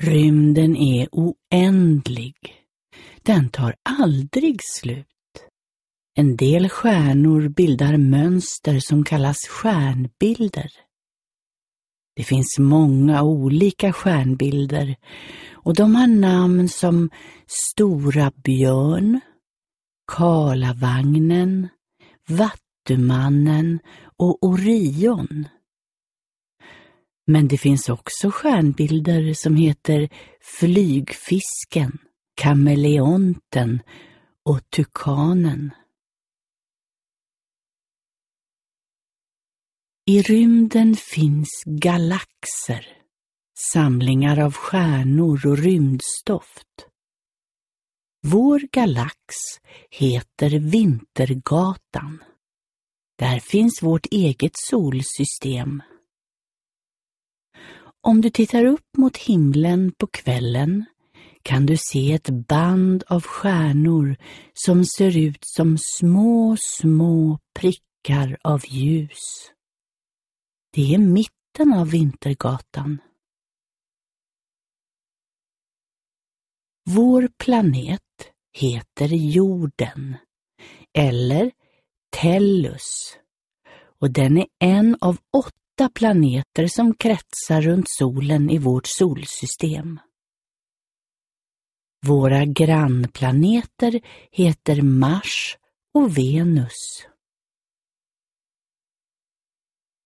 Rymden är oändlig. Den tar aldrig slut. En del stjärnor bildar mönster som kallas stjärnbilder. Det finns många olika stjärnbilder och de har namn som Stora björn, Karlavagnen, Vattumannen och Orion. Men det finns också stjärnbilder som heter flygfisken, kameleonten och tukanen. I rymden finns galaxer, samlingar av stjärnor och rymdstoft. Vår galax heter Vintergatan. Där finns vårt eget solsystem om du tittar upp mot himlen på kvällen kan du se ett band av stjärnor som ser ut som små, små prickar av ljus. Det är mitten av Vintergatan. Vår planet heter jorden, eller Tellus, och den är en av åtta åtta planeter som kretsar runt solen i vårt solsystem. Våra grannplaneter heter Mars och Venus.